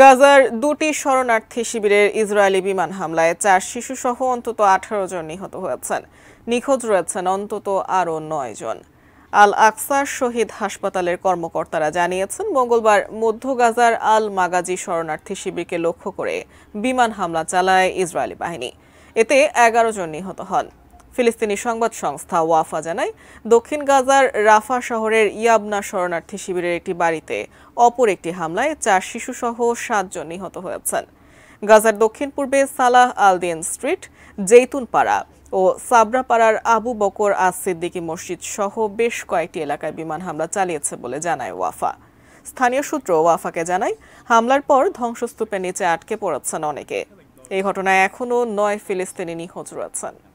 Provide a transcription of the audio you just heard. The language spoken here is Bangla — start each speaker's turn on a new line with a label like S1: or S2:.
S1: গাজার দুটি শরণার্থী শিবিরের ইসরায়েলি বিমান হামলায় চার শিশুসহ অন্তত আঠারো জন নিহত হয়েছেন নিখোঁজ রয়েছেন অন্তত আরও নয় জন আল আকসার শহীদ হাসপাতালের কর্মকর্তারা জানিয়েছেন মঙ্গলবার মধ্য গাজার আল মাগাজি শরণার্থী শিবিরকে লক্ষ্য করে বিমান হামলা চালায় ইসরায়েলি বাহিনী এতে এগারো জন নিহত হন ফিলিস্তিনি সংবাদ সংস্থা ওয়াফা জানায় দক্ষিণ গাজার রাফা শহরের ইয়াবনা শরণার্থী শিবিরের একটি বাড়িতে অপর একটি হামলায় চার শিশুসহ সাতজন নিহত হয়েছেন গাজার দক্ষিণ পূর্বে সালাহ আলদিন স্ট্রিট জৈতুনপাড়া ও সাবরাপাড়ার আবু বকর আজ সিদ্দিকি মসজিদ সহ বেশ কয়েকটি এলাকায় বিমান হামলা চালিয়েছে বলে জানায় ওয়াফা স্থানীয় সূত্র ওয়াফাকে জানায় হামলার পর ধ্বংসস্তূপের নিচে আটকে পড়েছেন অনেকে এই ঘটনায় এখনও নয় ফিলিস্তিনি নিখোঁজ
S2: রয়েছেন